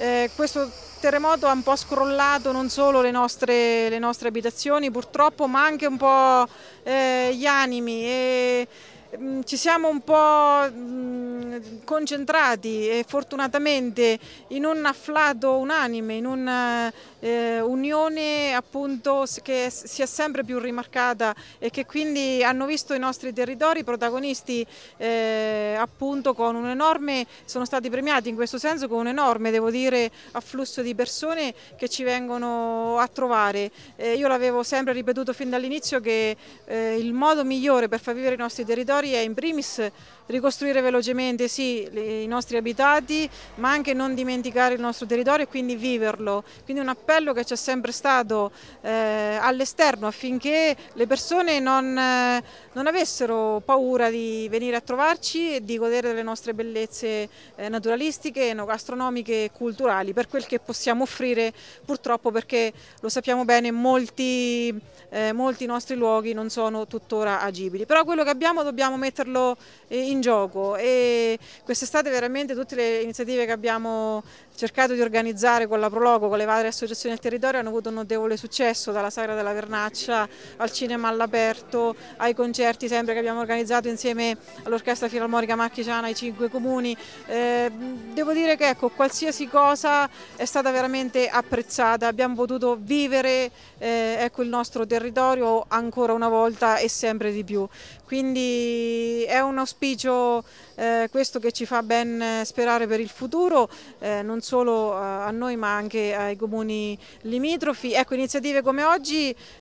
Eh, questo terremoto ha un po' scrollato non solo le nostre, le nostre abitazioni purtroppo, ma anche un po' eh, gli animi. E, mh, mm, ci siamo un po'... Mh, mm, concentrati e fortunatamente in un afflato unanime, in un'unione eh, appunto che si è sempre più rimarcata e che quindi hanno visto i nostri territori protagonisti eh, appunto con un enorme, sono stati premiati in questo senso con un enorme devo dire afflusso di persone che ci vengono a trovare. Eh, io l'avevo sempre ripetuto fin dall'inizio che eh, il modo migliore per far vivere i nostri territori è in primis ricostruire velocemente sicuramente sì i nostri abitati, ma anche non dimenticare il nostro territorio e quindi viverlo. Quindi un appello che c'è sempre stato eh, all'esterno affinché le persone non, eh, non, avessero paura di venire a trovarci e di godere delle nostre bellezze eh, naturalistiche, no, gastronomiche e culturali, per quel che possiamo offrire purtroppo perché lo sappiamo bene molti, eh, molti nostri luoghi non sono tuttora agibili. Però quello che abbiamo dobbiamo metterlo eh, in gioco e quest'estate veramente tutte le iniziative che abbiamo cercato di organizzare con la Prologo, con le varie associazioni del territorio hanno avuto un notevole successo, dalla Sagra della Vernaccia al cinema all'aperto, ai concerti sempre che abbiamo organizzato insieme all'Orchestra Filarmonica Marchigiana, ai cinque comuni. Eh, devo dire che ecco, qualsiasi cosa è stata veramente apprezzata, abbiamo potuto vivere eh, ecco, il nostro territorio ancora una volta e sempre di più. Quindi è un auspicio eh, questo che ci fa ben eh, sperare per il futuro, eh, non solo eh, a noi ma anche ai comuni limitrofi. Ecco, iniziative come oggi